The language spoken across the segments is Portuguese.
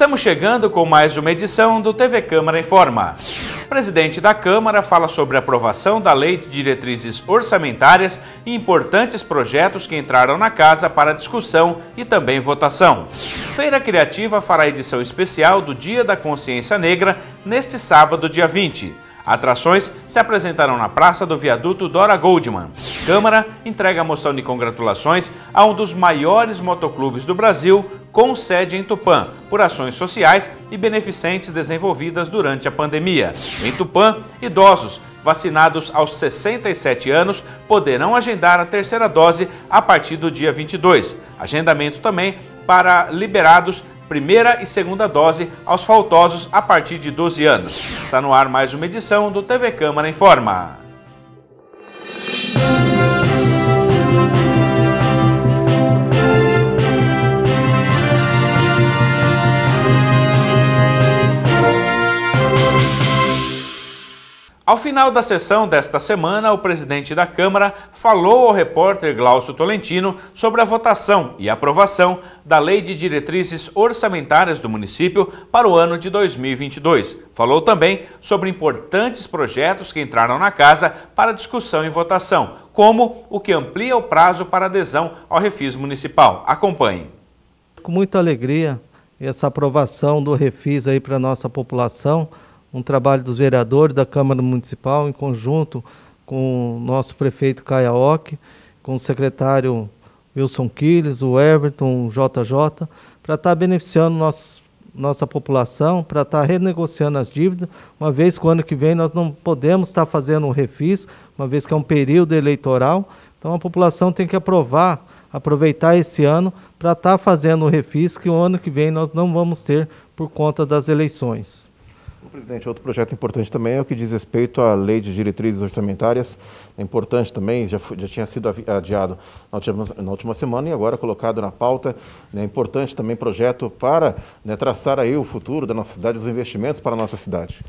Estamos chegando com mais uma edição do TV Câmara Informa. O presidente da Câmara fala sobre a aprovação da Lei de Diretrizes Orçamentárias e importantes projetos que entraram na casa para discussão e também votação. Feira Criativa fará edição especial do Dia da Consciência Negra neste sábado, dia 20. Atrações se apresentarão na Praça do Viaduto Dora Goldman. Câmara entrega a moção de congratulações a um dos maiores motoclubes do Brasil, com sede em Tupã, por ações sociais e beneficentes desenvolvidas durante a pandemia. Em Tupã, idosos vacinados aos 67 anos poderão agendar a terceira dose a partir do dia 22. Agendamento também para liberados primeira e segunda dose aos faltosos a partir de 12 anos. Está no ar mais uma edição do TV Câmara Informa. Ao final da sessão desta semana, o presidente da Câmara falou ao repórter Glaucio Tolentino sobre a votação e aprovação da Lei de Diretrizes Orçamentárias do município para o ano de 2022. Falou também sobre importantes projetos que entraram na casa para discussão e votação, como o que amplia o prazo para adesão ao refis municipal. Acompanhe. Com muita alegria essa aprovação do refis aí para nossa população um trabalho dos vereadores da Câmara Municipal em conjunto com o nosso prefeito Caiaoc, com o secretário Wilson Quiles, o Everton, o JJ, para estar tá beneficiando nosso, nossa população, para estar tá renegociando as dívidas, uma vez que o ano que vem nós não podemos estar tá fazendo um refis, uma vez que é um período eleitoral, então a população tem que aprovar, aproveitar esse ano para estar fazendo o refis, que o ano que vem nós não vamos ter por conta das eleições. Presidente, outro projeto importante também é o que diz respeito à lei de diretrizes orçamentárias. É importante também, já, foi, já tinha sido adiado na última, na última, semana e agora colocado na pauta. É importante também projeto para né, traçar aí o futuro da nossa cidade, os investimentos para a nossa cidade.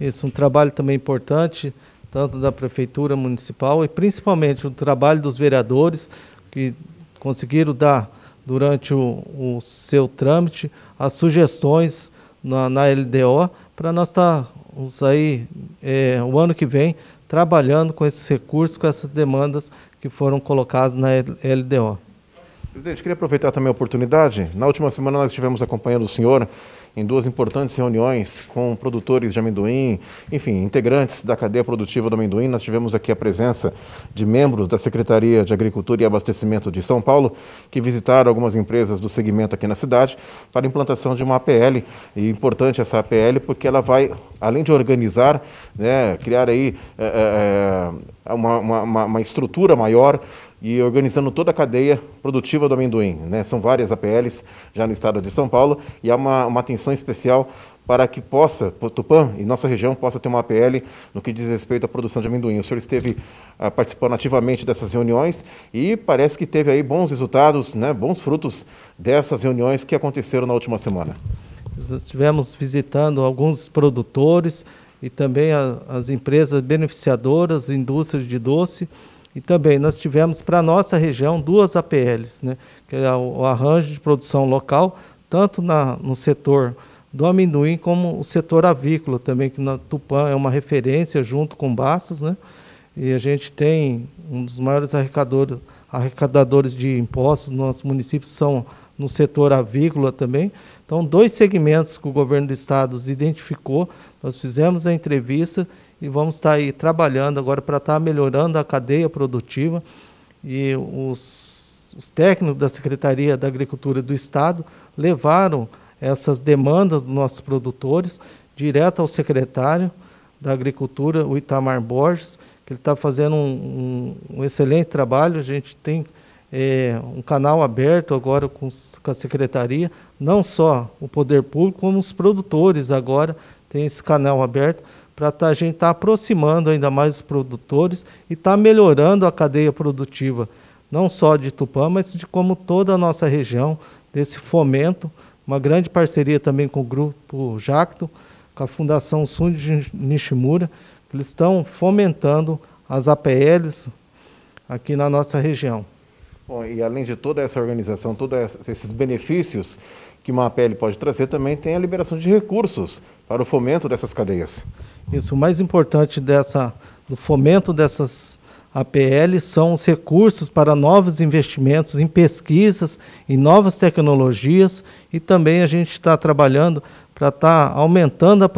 Isso, um trabalho também importante, tanto da Prefeitura Municipal e principalmente o trabalho dos vereadores que conseguiram dar, durante o, o seu trâmite, as sugestões na, na LDO para nós estarmos tá aí é, o ano que vem trabalhando com esses recursos, com essas demandas que foram colocadas na LDO. Presidente, queria aproveitar também a oportunidade. Na última semana nós estivemos acompanhando o senhor em duas importantes reuniões com produtores de amendoim, enfim, integrantes da cadeia produtiva do amendoim. Nós tivemos aqui a presença de membros da Secretaria de Agricultura e Abastecimento de São Paulo, que visitaram algumas empresas do segmento aqui na cidade para a implantação de uma APL. E importante essa APL porque ela vai, além de organizar, né, criar aí é, é, uma, uma, uma estrutura maior e organizando toda a cadeia produtiva do amendoim. Né? São várias APLs já no estado de São Paulo e há uma, uma atenção especial para que possa, Tupã e nossa região possa ter uma APL no que diz respeito à produção de amendoim. O senhor esteve ah, participando ativamente dessas reuniões e parece que teve aí bons resultados, né, bons frutos dessas reuniões que aconteceram na última semana. Estivemos visitando alguns produtores e também a, as empresas beneficiadoras, indústrias de doce, e também nós tivemos para a nossa região duas APLs, né, que é o arranjo de produção local, tanto na, no setor do amendoim como o setor avícola também, que na Tupã é uma referência junto com Bastos, né, e a gente tem um dos maiores arrecadadores, arrecadadores de impostos no nosso município, são no setor avícola também. Então, dois segmentos que o governo do estado identificou, nós fizemos a entrevista e vamos estar aí trabalhando agora para estar melhorando a cadeia produtiva e os, os, técnicos da Secretaria da Agricultura do Estado levaram essas demandas dos nossos produtores direto ao secretário da Agricultura, o Itamar Borges, que ele está fazendo um, um, um, excelente trabalho. A gente tem é, um canal aberto agora com, com a Secretaria, não só o poder público, como os produtores agora têm esse canal aberto para tá, a gente estar tá aproximando ainda mais os produtores e estar tá melhorando a cadeia produtiva, não só de Tupã, mas de como toda a nossa região, desse fomento, uma grande parceria também com o Grupo Jacto, com a Fundação Sundi Nishimura, que eles estão fomentando as APLs aqui na nossa região. Bom, e além de toda essa organização, todos esses benefícios que uma APL pode trazer, também tem a liberação de recursos para o fomento dessas cadeias. Isso, o mais importante dessa, do fomento dessas APL são os recursos para novos investimentos em pesquisas, em novas tecnologias e também a gente está trabalhando para estar tá aumentando a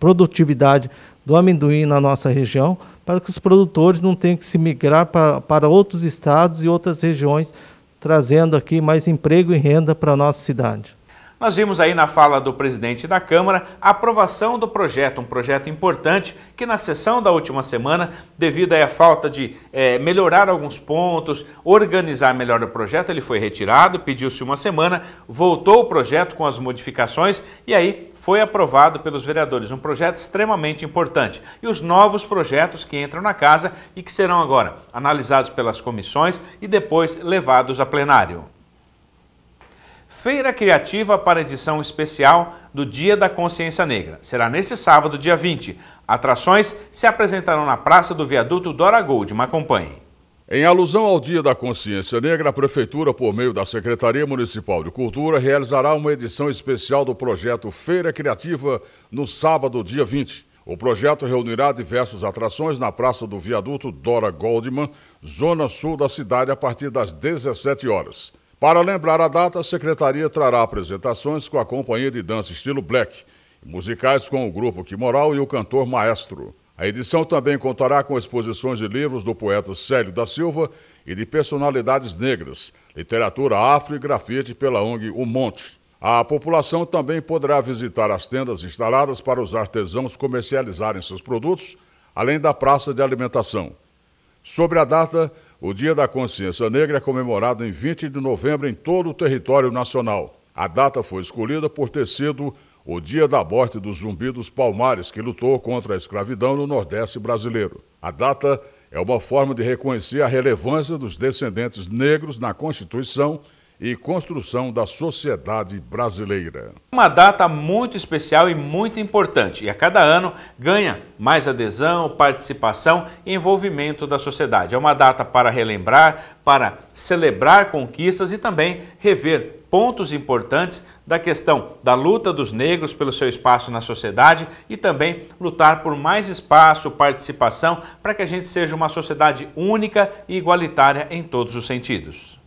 produtividade do amendoim na nossa região, para que os produtores não tenham que se migrar para, para outros estados e outras regiões, trazendo aqui mais emprego e renda para a nossa cidade. Nós vimos aí na fala do presidente da Câmara a aprovação do projeto, um projeto importante que na sessão da última semana, devido à falta de é, melhorar alguns pontos, organizar melhor o projeto, ele foi retirado, pediu-se uma semana, voltou o projeto com as modificações e aí foi aprovado pelos vereadores. Um projeto extremamente importante. E os novos projetos que entram na casa e que serão agora analisados pelas comissões e depois levados a plenário. Feira Criativa para edição especial do Dia da Consciência Negra. Será neste sábado, dia 20. Atrações se apresentarão na Praça do Viaduto Dora Gold. Me acompanhe. Em alusão ao Dia da Consciência Negra, a Prefeitura, por meio da Secretaria Municipal de Cultura, realizará uma edição especial do projeto Feira Criativa no sábado, dia 20. O projeto reunirá diversas atrações na Praça do Viaduto Dora Goldman, zona sul da cidade, a partir das 17 horas. Para lembrar a data, a secretaria trará apresentações com a companhia de dança estilo black, musicais com o grupo Quimoral e o cantor Maestro. A edição também contará com exposições de livros do poeta Célio da Silva e de personalidades negras, literatura afro e grafite pela ONG O Monte. A população também poderá visitar as tendas instaladas para os artesãos comercializarem seus produtos, além da praça de alimentação. Sobre a data, o Dia da Consciência Negra é comemorado em 20 de novembro em todo o território nacional. A data foi escolhida por ter sido o dia da morte do zumbi dos Palmares, que lutou contra a escravidão no Nordeste brasileiro. A data é uma forma de reconhecer a relevância dos descendentes negros na Constituição e construção da sociedade brasileira. Uma data muito especial e muito importante, e a cada ano ganha mais adesão, participação e envolvimento da sociedade. É uma data para relembrar, para celebrar conquistas e também rever pontos importantes da questão da luta dos negros pelo seu espaço na sociedade e também lutar por mais espaço, participação, para que a gente seja uma sociedade única e igualitária em todos os sentidos.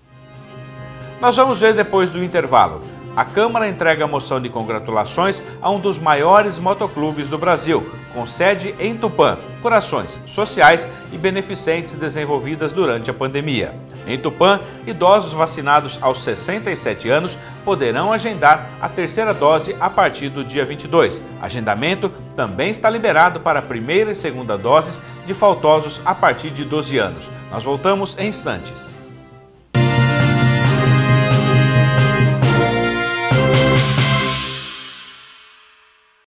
Nós vamos ver depois do intervalo. A Câmara entrega a moção de congratulações a um dos maiores motoclubes do Brasil, com sede em Tupã, por ações sociais e beneficentes desenvolvidas durante a pandemia. Em Tupã, idosos vacinados aos 67 anos poderão agendar a terceira dose a partir do dia 22. Agendamento também está liberado para a primeira e segunda doses de faltosos a partir de 12 anos. Nós voltamos em instantes.